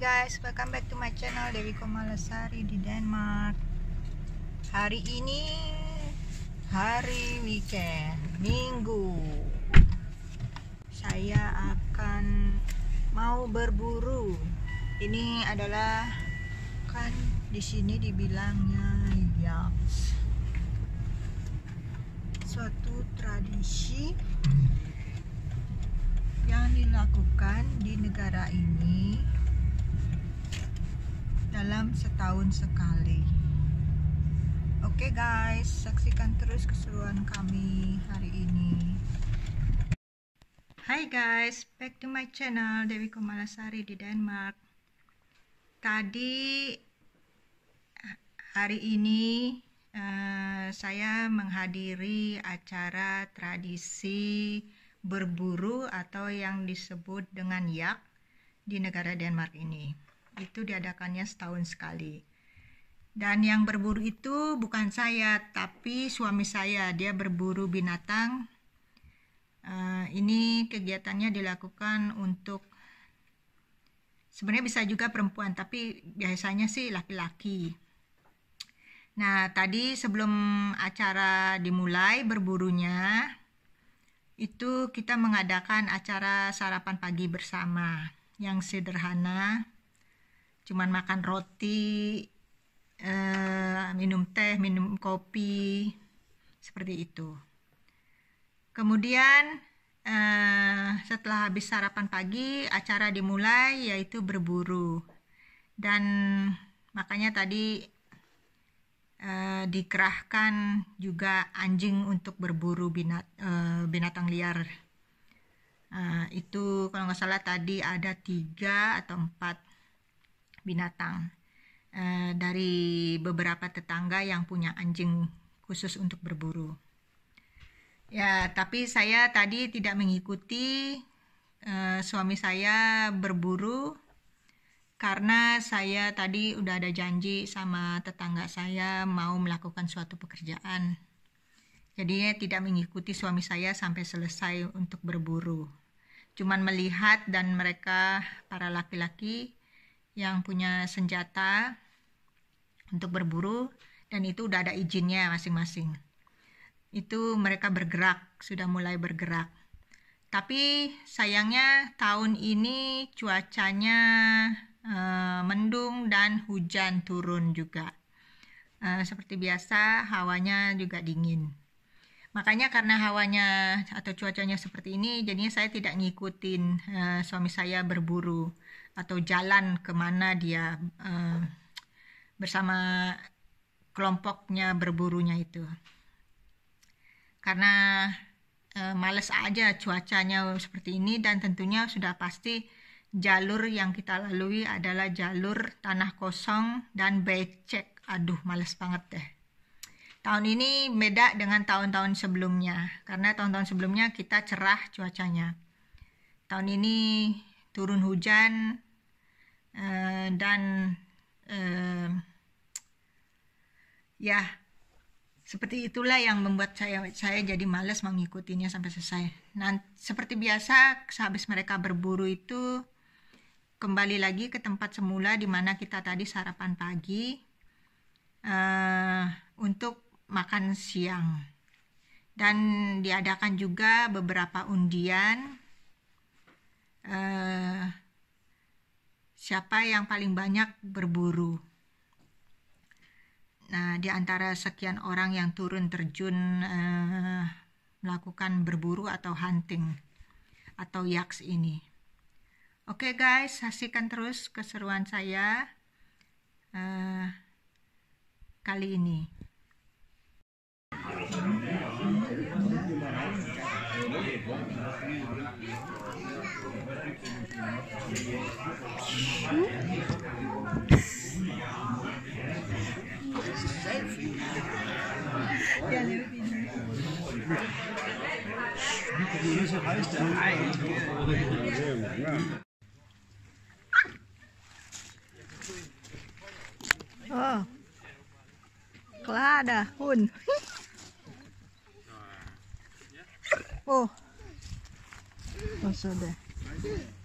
guys, welcome back to my channel Dewi Komalasari di Denmark Hari ini hari weekend, minggu Saya akan mau berburu Ini adalah kan di sini dibilangnya ya Suatu tradisi yang dilakukan di negara ini dalam setahun sekali oke okay guys saksikan terus keseruan kami hari ini Hai guys back to my channel Dewi Komalasari di Denmark tadi hari ini uh, saya menghadiri acara tradisi berburu atau yang disebut dengan yak di negara Denmark ini itu diadakannya setahun sekali. Dan yang berburu itu bukan saya, tapi suami saya. Dia berburu binatang. Uh, ini kegiatannya dilakukan untuk sebenarnya bisa juga perempuan, tapi biasanya sih laki-laki. Nah, tadi sebelum acara dimulai berburunya, itu kita mengadakan acara sarapan pagi bersama yang sederhana cuman makan roti eh, minum teh minum kopi seperti itu kemudian eh, setelah habis sarapan pagi acara dimulai yaitu berburu dan makanya tadi eh, dikerahkan juga anjing untuk berburu binat, eh, binatang liar Uh, itu kalau nggak salah tadi ada tiga atau empat binatang e, dari beberapa tetangga yang punya anjing khusus untuk berburu. Ya, tapi saya tadi tidak mengikuti e, suami saya berburu karena saya tadi udah ada janji sama tetangga saya mau melakukan suatu pekerjaan. Jadi tidak mengikuti suami saya sampai selesai untuk berburu. Cuman melihat dan mereka para laki-laki yang punya senjata untuk berburu dan itu udah ada izinnya masing-masing. Itu mereka bergerak, sudah mulai bergerak. Tapi sayangnya tahun ini cuacanya e, mendung dan hujan turun juga. E, seperti biasa, hawanya juga dingin. Makanya karena hawanya atau cuacanya seperti ini, jadinya saya tidak ngikutin uh, suami saya berburu atau jalan kemana dia uh, bersama kelompoknya berburunya itu. Karena uh, males aja cuacanya seperti ini dan tentunya sudah pasti jalur yang kita lalui adalah jalur tanah kosong dan becek. Aduh, males banget deh. Tahun ini beda dengan tahun-tahun sebelumnya, karena tahun-tahun sebelumnya kita cerah cuacanya. Tahun ini turun hujan eh, dan eh, ya seperti itulah yang membuat saya saya jadi males mengikutinya sampai selesai. Nah, seperti biasa sehabis mereka berburu itu kembali lagi ke tempat semula di mana kita tadi sarapan pagi uh, untuk makan siang. Dan diadakan juga beberapa undian. Eh, siapa yang paling banyak berburu. Nah, di antara sekian orang yang turun terjun eh, melakukan berburu atau hunting atau yaks ini. Oke okay guys, saksikan terus keseruan saya uh, kali ini. Oh. Klar dah, hun. Oh. Also there.